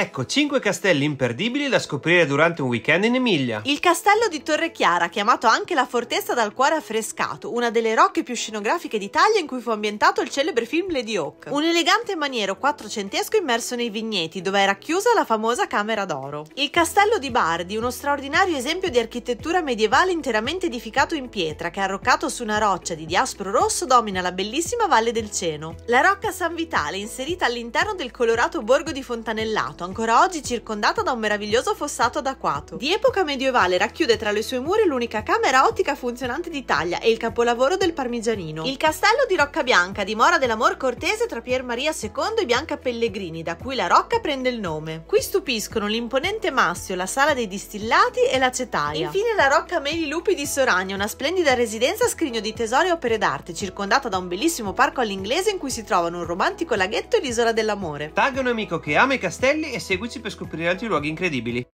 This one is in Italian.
Ecco 5 castelli imperdibili da scoprire durante un weekend in Emilia. Il castello di Torre Chiara, chiamato anche la fortezza dal cuore affrescato, una delle rocche più scenografiche d'Italia in cui fu ambientato il celebre film Lady Hawk. Un elegante maniero quattrocentesco immerso nei vigneti, dove era chiusa la famosa Camera d'Oro. Il castello di Bardi, uno straordinario esempio di architettura medievale interamente edificato in pietra, che arroccato su una roccia di diaspro rosso domina la bellissima Valle del Ceno. La rocca San Vitale, inserita all'interno del colorato borgo di Fontanellato, ancora oggi circondata da un meraviglioso fossato ad Di epoca medievale racchiude tra le sue mura l'unica camera ottica funzionante d'Italia e il capolavoro del Parmigianino. Il castello di Rocca Bianca, dimora dell'amor cortese tra Pier Maria II e Bianca Pellegrini, da cui la rocca prende il nome. Qui stupiscono l'imponente Massio, la sala dei distillati e la cetaia. Infine la rocca Meli Lupi di Soragna, una splendida residenza a scrigno di tesori e opere d'arte, circondata da un bellissimo parco all'inglese in cui si trovano un romantico laghetto e l'isola dell'amore. Tagga un amico che ama i castelli e seguici per scoprire altri luoghi incredibili.